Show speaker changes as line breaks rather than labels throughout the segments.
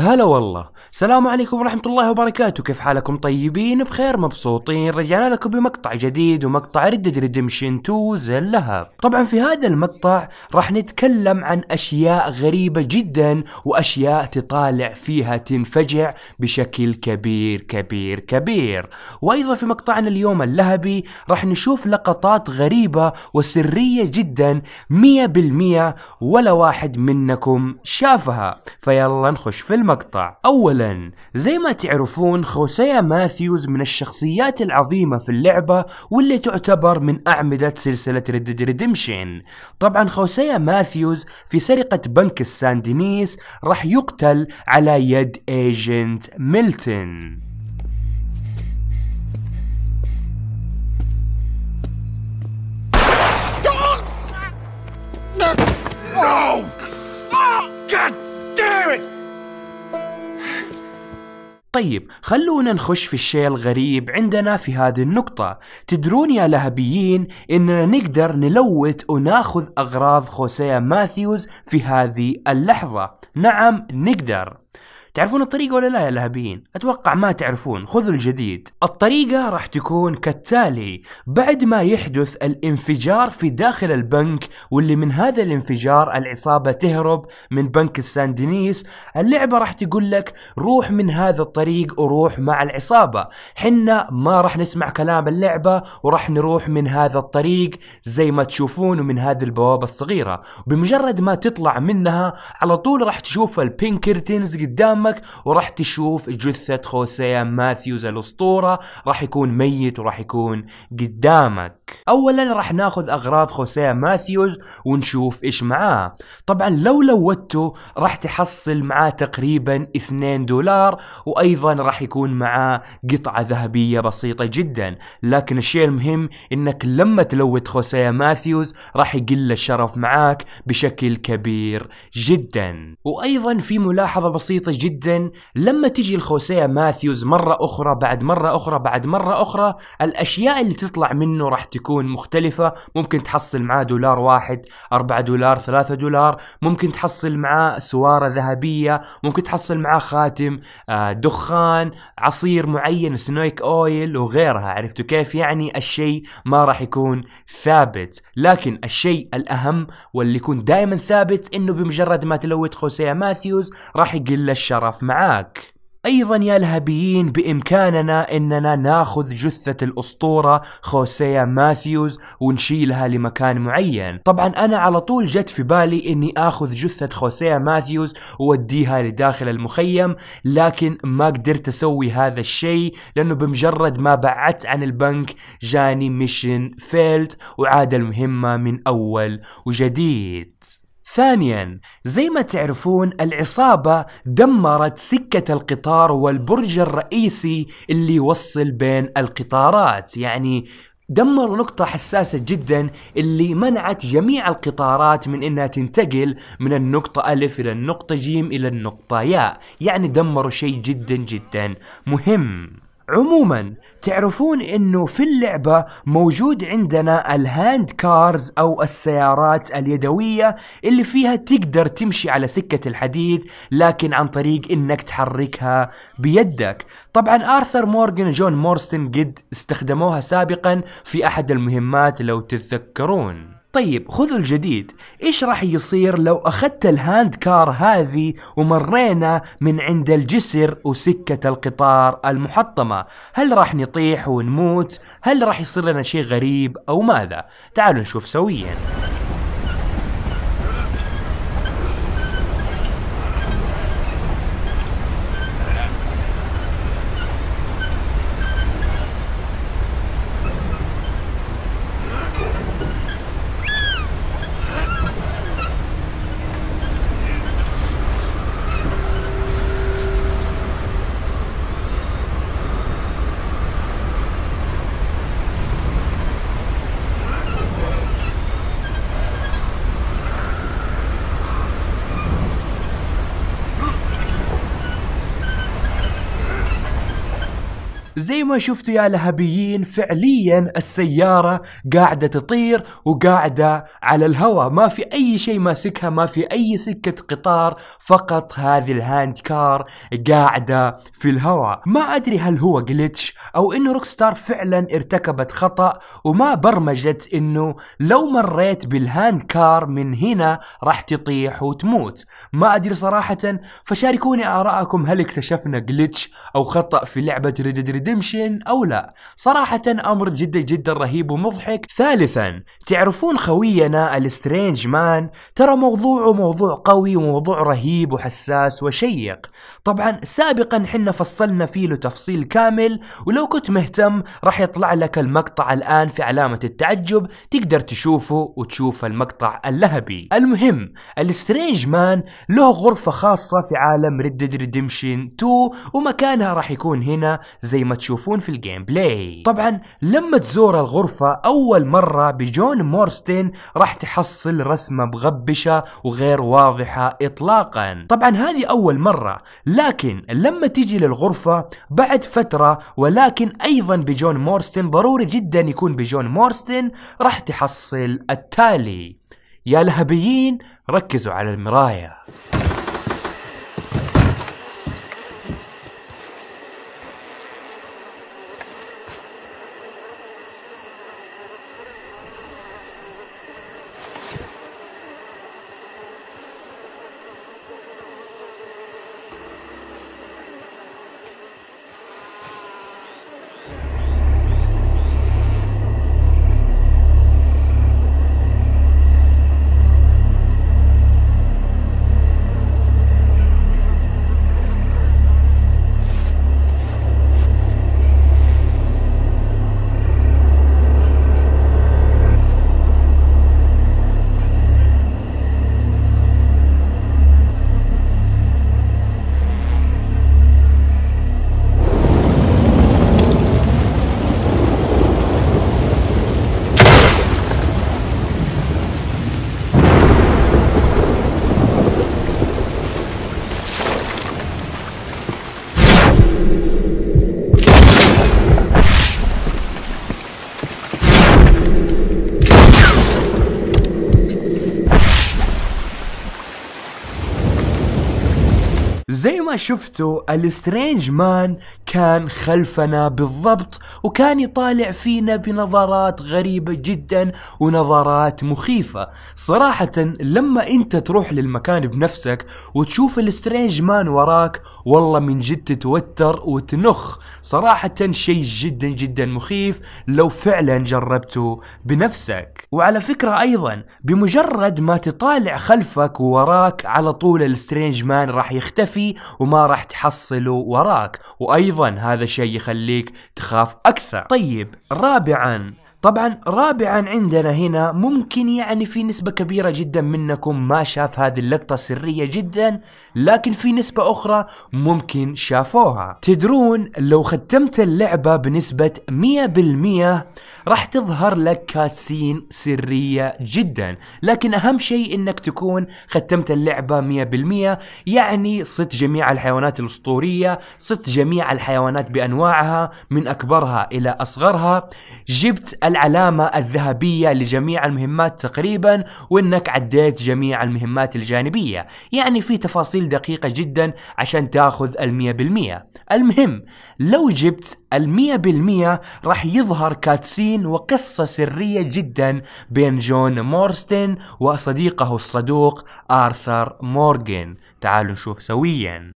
هلا والله السلام عليكم ورحمة الله وبركاته كيف حالكم طيبين بخير مبسوطين رجعنا لكم بمقطع جديد ومقطع ردد ريدمشن 2 زلهب اللهب طبعا في هذا المقطع راح نتكلم عن أشياء غريبة جدا وأشياء تطالع فيها تنفجع بشكل كبير كبير كبير وأيضا في مقطعنا اليوم اللهبي راح نشوف لقطات غريبة وسرية جدا 100% ولا واحد منكم شافها فيلا نخش في المقطع المقطع أولا زي ما تعرفون خوسيا ماثيوز من الشخصيات العظيمة في اللعبة واللي تعتبر من أعمدة سلسلة Red Dead Redemption طبعا خوسيا ماثيوز في سرقة بنك الساندينيس راح يقتل على يد ايجنت ميلتون طيب خلونا نخش في الشيء الغريب عندنا في هذه النقطة تدرون يا لهبيين إننا نقدر نلوت وناخذ أغراض خوسيه ماثيوز في هذه اللحظة نعم نقدر تعرفون الطريقة ولا لا يا لهبيين؟ أتوقع ما تعرفون خذوا الجديد الطريقة راح تكون كالتالي بعد ما يحدث الانفجار في داخل البنك واللي من هذا الانفجار العصابة تهرب من بنك الساندينيس، اللعبة راح تقول لك روح من هذا الطريق وروح مع العصابة حنا ما راح نسمع كلام اللعبة وراح نروح من هذا الطريق زي ما تشوفون ومن هذه البوابة الصغيرة بمجرد ما تطلع منها على طول راح تشوف البينكرتينز قدام قدامك وراح تشوف جثة خوسيه ماثيوز الأسطورة راح يكون ميت وراح يكون قدامك أولا راح ناخذ أغراض خوسيه ماثيوز ونشوف إيش معاه طبعا لو لودته راح تحصل معاه تقريبا 2 دولار وأيضا راح يكون معاه قطعة ذهبية بسيطة جدا لكن الشيء المهم إنك لما تلوت خوسيه ماثيوز راح يقل الشرف معاك بشكل كبير جدا وأيضا في ملاحظة بسيطة جدا جدا لما تجي الخوسيه ماثيوز مرة أخرى بعد مرة أخرى بعد مرة أخرى الأشياء اللي تطلع منه راح تكون مختلفة ممكن تحصل معاه دولار واحد أربعة دولار ثلاثة دولار ممكن تحصل معاه سوارة ذهبية ممكن تحصل معاه خاتم آه، دخان عصير معين سنويك أويل وغيرها عرفتوا كيف يعني الشيء ما راح يكون ثابت لكن الشيء الأهم واللي يكون دائما ثابت انه بمجرد ما تلوث خوسيه ماثيوز راح يقل الشر الشرف معاك أيضا يا الهبيين بإمكاننا أننا ناخذ جثة الأسطورة خوسيه ماثيوز ونشيلها لمكان معين طبعا أنا على طول جت في بالي أني أخذ جثة خوسيه ماثيوز ووديها لداخل المخيم لكن ما قدرت أسوي هذا الشيء لأنه بمجرد ما بعدت عن البنك جاني ميشن فيلد وعاد المهمة من أول وجديد ثانيا زي ما تعرفون العصابة دمرت سكة القطار والبرج الرئيسي اللي يوصل بين القطارات يعني دمروا نقطة حساسة جدا اللي منعت جميع القطارات من انها تنتقل من النقطة ألف إلى النقطة جيم إلى النقطة ياء يعني دمروا شيء جدا جدا مهم عموما تعرفون انه في اللعبة موجود عندنا الهاند كارز او السيارات اليدوية اللي فيها تقدر تمشي على سكة الحديد لكن عن طريق انك تحركها بيدك طبعا ارثر مورغان وجون مورستن قد استخدموها سابقا في احد المهمات لو تتذكرون طيب خذوا الجديد ايش راح يصير لو اخذت الهاند كار هذه ومرينا من عند الجسر وسكة القطار المحطمة هل راح نطيح ونموت هل راح يصير لنا شيء غريب او ماذا تعالوا نشوف سويا زي ما شفتوا يا لهبيين فعليا السيارة قاعدة تطير وقاعدة على الهواء ما في أي شيء ماسكها ما في أي سكة قطار فقط هذه الهاند كار قاعدة في الهواء ما أدري هل هو جلتش أو إنه روكستار فعلا ارتكبت خطأ وما برمجت إنه لو مريت بالهاند كار من هنا راح تطيح وتموت ما أدري صراحة فشاركوني آراءكم هل اكتشفنا جلتش أو خطأ في لعبة ريد ريديمشن او لا صراحة امر جدا جدا رهيب ومضحك ثالثا تعرفون خوينا السترينج مان ترى موضوعه موضوع قوي وموضوع رهيب وحساس وشيق طبعا سابقا حنا فصلنا فيه له تفصيل كامل ولو كنت مهتم راح يطلع لك المقطع الان في علامة التعجب تقدر تشوفه وتشوف المقطع اللهبي المهم السترينج مان له غرفة خاصة في عالم ريد ديد ريديمشن 2 ومكانها راح يكون هنا زي ما ما تشوفون في الجيم بلاي طبعا لما تزور الغرفة أول مرة بجون مورستين راح تحصل رسمة مغبشة وغير واضحة إطلاقا طبعا هذه أول مرة لكن لما تجي للغرفة بعد فترة ولكن أيضا بجون مورستن ضروري جدا يكون بجون مورستن راح تحصل التالي يا لهبيين ركزوا على المراية زي ما شفتوا السترينج مان كان خلفنا بالضبط وكان يطالع فينا بنظرات غريبة جدا ونظرات مخيفة صراحة لما انت تروح للمكان بنفسك وتشوف السترينج مان وراك والله من جد تتوتر وتنخ صراحة شيء جدا جدا مخيف لو فعلا جربته بنفسك وعلى فكرة ايضا بمجرد ما تطالع خلفك ووراك على طول السترينج مان راح يختفي وما راح تحصله وراك وايضا هذا الشيء يخليك تخاف اكثر طيب رابعا طبعا رابعا عندنا هنا ممكن يعني في نسبة كبيرة جدا منكم ما شاف هذه اللقطة سرية جدا لكن في نسبة أخرى ممكن شافوها تدرون لو ختمت اللعبة بنسبة 100% راح تظهر لك كاتسين سرية جدا لكن أهم شيء أنك تكون ختمت اللعبة 100% يعني صدت جميع الحيوانات الأسطورية صدت جميع الحيوانات بأنواعها من أكبرها إلى أصغرها جبت العلامة الذهبية لجميع المهمات تقريبا وانك عديت جميع المهمات الجانبية يعني في تفاصيل دقيقة جدا عشان تاخذ المية بالمية المهم لو جبت المية بالمية راح يظهر كاتسين وقصة سرية جدا بين جون مورستن وصديقه الصدوق آرثر مورغان تعالوا نشوف سويا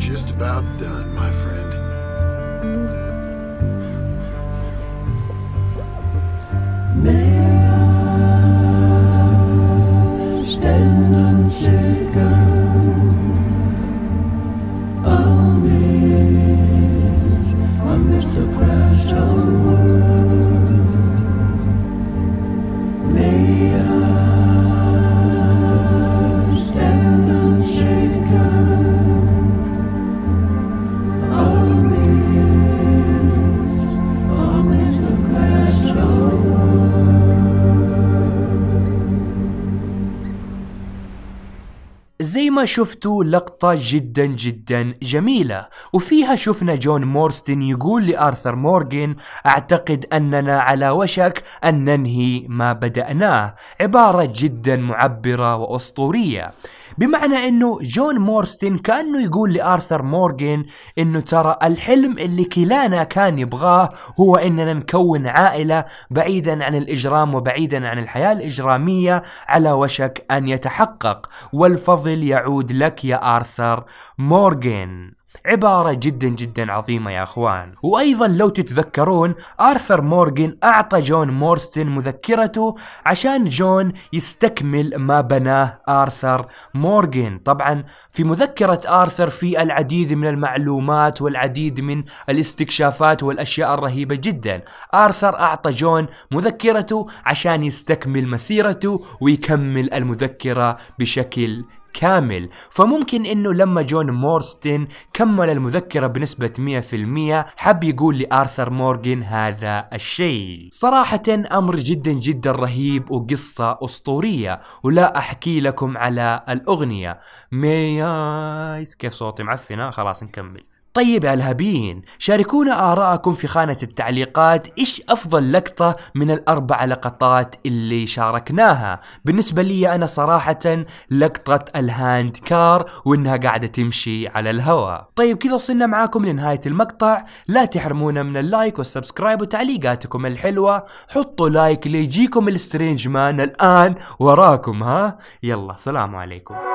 just about done, my friend. زي ما شفتوا لقطة جدا جدا جميلة وفيها شفنا جون مورستن يقول لآرثر مورغان أعتقد أننا على وشك أن ننهي ما بدأناه عبارة جدا معبرة وأسطورية بمعنى أنه جون مورستن كأنه يقول لآرثر مورغان أنه ترى الحلم اللي كلانا كان يبغاه هو أننا نكون عائلة بعيدا عن الإجرام وبعيدا عن الحياة الإجرامية على وشك أن يتحقق والفضل يعود تعود لك يا آرثر مورغان عبارة جدا جدا عظيمة يا اخوان وايضا لو تتذكرون ارثر مورغان اعطى جون مورستن مذكرته عشان جون يستكمل ما بناه ارثر مورغان طبعا في مذكرة ارثر في العديد من المعلومات والعديد من الاستكشافات والاشياء الرهيبة جدا ارثر اعطى جون مذكرته عشان يستكمل مسيرته ويكمل المذكرة بشكل كامل فممكن انه لما جون مورستن كمل المذكرة بنسبة 100% حب يقول لآرثر مورغان هذا الشيء صراحة أمر جدا جدا رهيب وقصة أسطورية ولا أحكي لكم على الأغنية مي كيف صوتي معفن آه، خلاص نكمل طيب يا الهابيين شاركونا آراءكم في خانة التعليقات إيش أفضل لقطة من الأربع لقطات اللي شاركناها بالنسبة لي أنا صراحة لقطة الهاند كار وإنها قاعدة تمشي على الهواء طيب كذا وصلنا معاكم لنهاية المقطع لا تحرمونا من اللايك والسبسكرايب وتعليقاتكم الحلوة حطوا لايك ليجيكم السترينج مان الآن وراكم ها يلا سلام عليكم